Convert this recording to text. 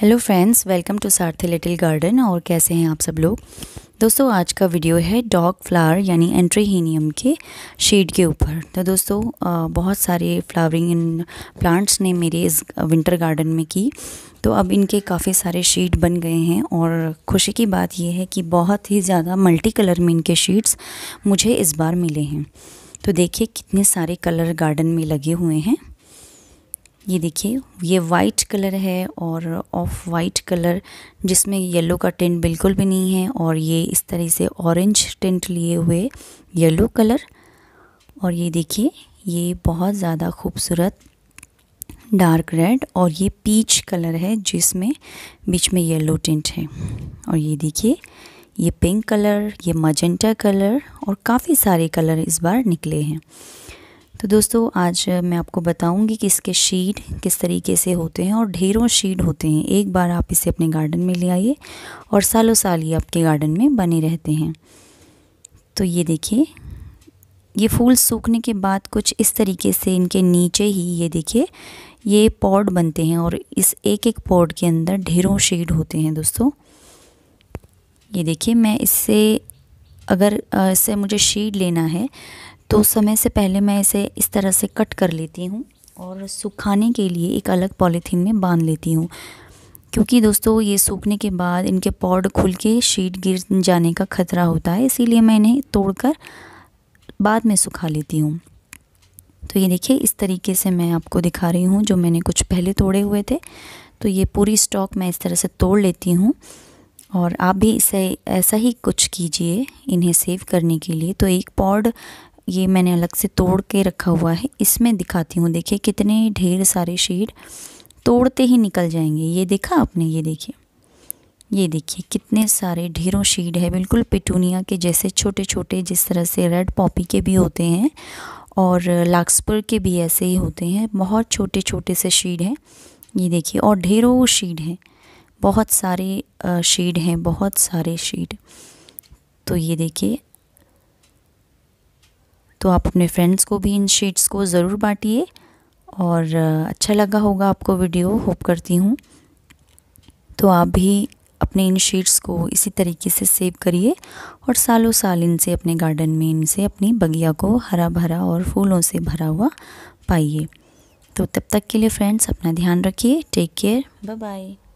hello friends welcome to Sarthi little garden और कैसे हैं आप सब लोग दोस्तों आज का वीडियो है डॉग फ्लावर यानी एंट्रीहीनियम के शेड के ऊपर तो दोस्तों बहुत सारे फ्लावरिंग इन प्लांट्स ने मेरे इस विंटर गार्डन में की तो अब इनके काफ़ी सारे शीट बन गए हैं और खुशी की बात यह है कि बहुत ही ज़्यादा मल्टी कलर में इनके शीट्स मुझे इस बार मिले हैं तो देखिए कितने सारे कलर गार्डन में लगे हुए हैं ये देखिए ये वाइट कलर है और ऑफ वाइट कलर जिसमें येलो का टेंट बिल्कुल भी नहीं है और ये इस तरह से ऑरेंज टेंट लिए हुए येलो कलर और ये देखिए ये बहुत ज़्यादा खूबसूरत डार्क रेड और ये पीच कलर है जिसमें बीच में येलो टेंट है और ये देखिए ये पिंक कलर ये मजेंटा कलर और काफ़ी सारे कलर इस बार निकले हैं तो दोस्तों आज मैं आपको बताऊंगी कि इसके शीड किस तरीके से होते हैं और ढेरों शीड होते हैं एक बार आप इसे अपने गार्डन में ले आइए और सालों साल ये आपके गार्डन में बने रहते हैं तो ये देखिए ये फूल सूखने के बाद कुछ इस तरीके से इनके नीचे ही ये देखिए ये पॉड बनते हैं और इस एक एक पॉड के अंदर ढेरों शीड होते हैं दोस्तों ये देखिए मैं इससे अगर इससे मुझे शीड लेना है तो समय से पहले मैं इसे इस तरह से कट कर लेती हूँ और सुखाने के लिए एक अलग पॉलीथीन में बांध लेती हूँ क्योंकि दोस्तों ये सूखने के बाद इनके पॉड खुल के शीट गिर जाने का खतरा होता है इसीलिए मैं इन्हें तोड़कर बाद में सुखा लेती हूँ तो ये देखिए इस तरीके से मैं आपको दिखा रही हूँ जो मैंने कुछ पहले तोड़े हुए थे तो ये पूरी स्टॉक मैं इस तरह से तोड़ लेती हूँ और आप भी इसे ऐसा ही कुछ कीजिए इन्हें सेव करने के लिए तो एक पॉड ये मैंने अलग से तोड़ के रखा हुआ है इसमें दिखाती हूँ देखिए कितने ढेर सारे शेड तोड़ते ही निकल जाएंगे ये देखा आपने ये देखिए ये देखिए कितने सारे ढेरों शेड है बिल्कुल पिटूनिया के जैसे छोटे छोटे जिस तरह से रेड पॉपी के भी होते हैं और लाक्सपुर के भी ऐसे ही होते हैं बहुत छोटे छोटे से शेड हैं ये देखिए और ढेरों शेड हैं बहुत सारे शेड हैं बहुत सारे शेड तो ये देखिए तो आप अपने फ्रेंड्स को भी इन शीट्स को ज़रूर बांटिए और अच्छा लगा होगा आपको वीडियो होप करती हूँ तो आप भी अपने इन शीट्स को इसी तरीके से सेव करिए और सालों साल इनसे अपने गार्डन में इनसे अपनी बगिया को हरा भरा और फूलों से भरा हुआ पाइए तो तब तक के लिए फ्रेंड्स अपना ध्यान रखिए टेक केयर बाय बाय